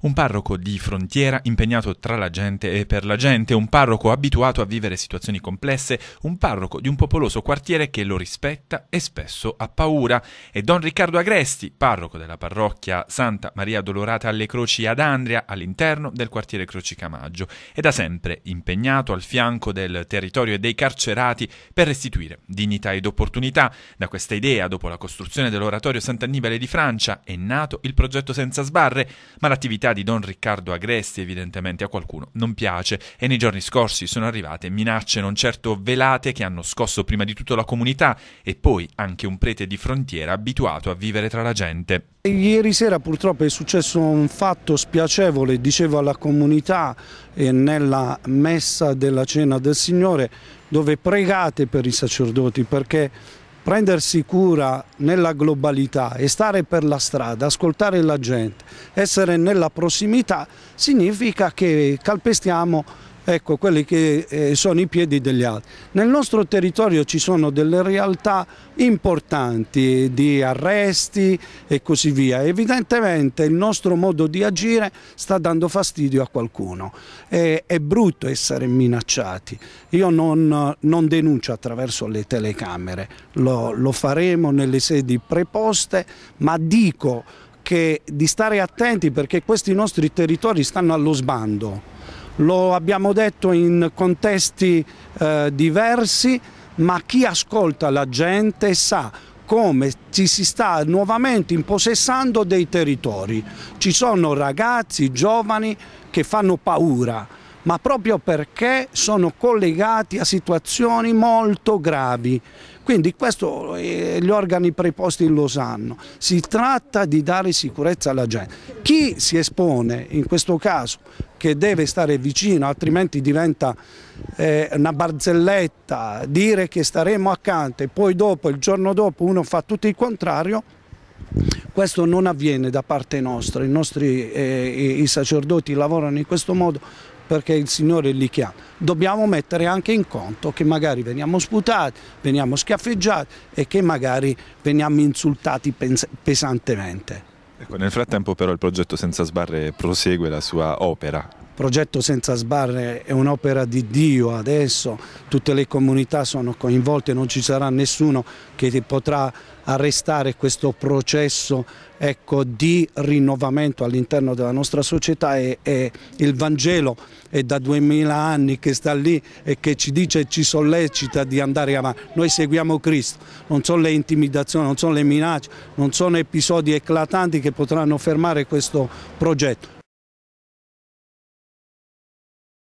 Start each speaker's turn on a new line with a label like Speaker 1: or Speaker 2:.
Speaker 1: Un parroco di frontiera impegnato tra la gente e per la gente, un parroco abituato a vivere situazioni complesse, un parroco di un popoloso quartiere che lo rispetta e spesso ha paura. E Don Riccardo Agresti, parroco della parrocchia Santa Maria Dolorata alle Croci ad Andria, all'interno del quartiere Croci Camaggio, è da sempre impegnato al fianco del territorio e dei carcerati per restituire dignità ed opportunità. Da questa idea, dopo la costruzione dell'oratorio Sant'Annibale di Francia, è nato il progetto Senza Sbarre, ma l'attività l'attività di Don Riccardo Agresti evidentemente a qualcuno non piace e nei giorni scorsi sono arrivate minacce non certo velate che hanno scosso prima di tutto la comunità e poi anche un prete di frontiera abituato a vivere tra la gente.
Speaker 2: Ieri sera purtroppo è successo un fatto spiacevole, dicevo alla comunità e eh, nella messa della cena del Signore dove pregate per i sacerdoti perché prendersi cura nella globalità e stare per la strada, ascoltare la gente, essere nella prossimità, significa che calpestiamo ecco, quelli che eh, sono i piedi degli altri. Nel nostro territorio ci sono delle realtà importanti di arresti e così via. Evidentemente il nostro modo di agire sta dando fastidio a qualcuno. È, è brutto essere minacciati. Io non, non, denuncio attraverso le telecamere, lo, lo faremo nelle sedi preposte, ma dico che di stare attenti perché questi nostri territori stanno allo sbando lo abbiamo detto in contesti eh, diversi, ma chi ascolta la gente sa come ci si sta nuovamente impossessando dei territori. Ci sono ragazzi, giovani che fanno paura, ma proprio perché sono collegati a situazioni molto gravi. Quindi questo eh, gli organi preposti lo sanno, si tratta di dare sicurezza alla gente. Chi si espone in questo caso, che deve stare vicino, altrimenti diventa eh, una barzelletta, dire che staremo accanto e poi dopo, il giorno dopo, uno fa tutto il contrario, questo non avviene da parte nostra, i nostri eh, i sacerdoti lavorano in questo modo, perché il Signore li chiama. Dobbiamo mettere anche in conto che magari veniamo sputati, veniamo schiaffeggiati e che magari veniamo insultati pesantemente.
Speaker 1: Ecco, nel frattempo però il progetto Senza Sbarre prosegue la sua opera
Speaker 2: progetto senza sbarre è un'opera di Dio adesso, tutte le comunità sono coinvolte, non ci sarà nessuno che potrà arrestare questo processo ecco, di rinnovamento all'interno della nostra società e, e, il Vangelo è da duemila anni che sta lì e che ci dice e ci sollecita di andare avanti. Noi seguiamo Cristo, non sono le intimidazioni, non sono le minacce, non sono episodi eclatanti che potranno fermare questo progetto.